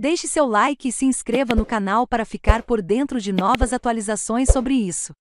Deixe seu like e se inscreva no canal para ficar por dentro de novas atualizações sobre isso.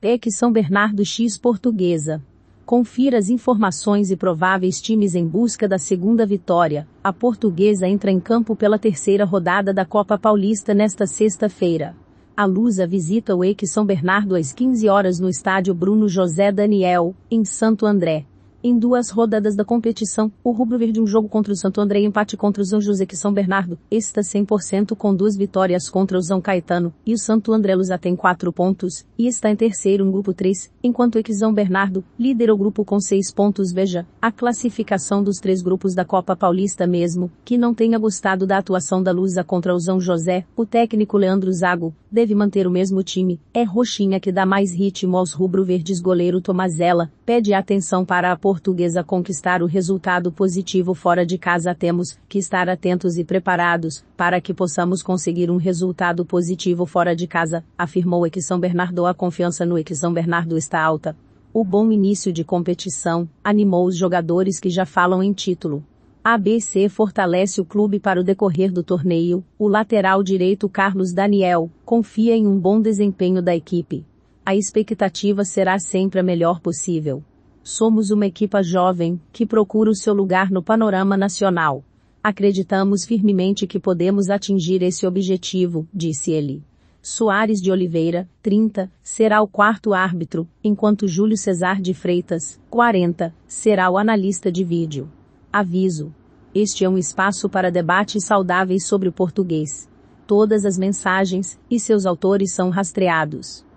PEC São Bernardo X Portuguesa. Confira as informações e prováveis times em busca da segunda vitória. A portuguesa entra em campo pela terceira rodada da Copa Paulista nesta sexta-feira. A Lusa visita o EC São Bernardo às 15 horas no estádio Bruno José Daniel, em Santo André. Em duas rodadas da competição, o Rubro Verde um jogo contra o Santo André e empate contra o São José que São Bernardo, está 100% com duas vitórias contra o São Caetano, e o Santo André Luza tem quatro pontos, e está em terceiro no grupo 3, enquanto o São Bernardo, lidera o grupo com seis pontos veja, a classificação dos três grupos da Copa Paulista mesmo, que não tenha gostado da atuação da Lusa contra o São José, o técnico Leandro Zago, deve manter o mesmo time, é Roxinha que dá mais ritmo aos rubro-verdes goleiro Tomazella, pede atenção para a por portuguesa conquistar o resultado positivo fora de casa temos que estar atentos e preparados para que possamos conseguir um resultado positivo fora de casa, afirmou que São Bernardo. A confiança no que São Bernardo está alta. O bom início de competição animou os jogadores que já falam em título. ABC fortalece o clube para o decorrer do torneio. O lateral direito Carlos Daniel confia em um bom desempenho da equipe. A expectativa será sempre a melhor possível. Somos uma equipa jovem que procura o seu lugar no panorama nacional. Acreditamos firmemente que podemos atingir esse objetivo, disse ele. Soares de Oliveira, 30, será o quarto árbitro, enquanto Júlio Cesar de Freitas, 40, será o analista de vídeo. Aviso. Este é um espaço para debates saudáveis sobre o português. Todas as mensagens e seus autores são rastreados.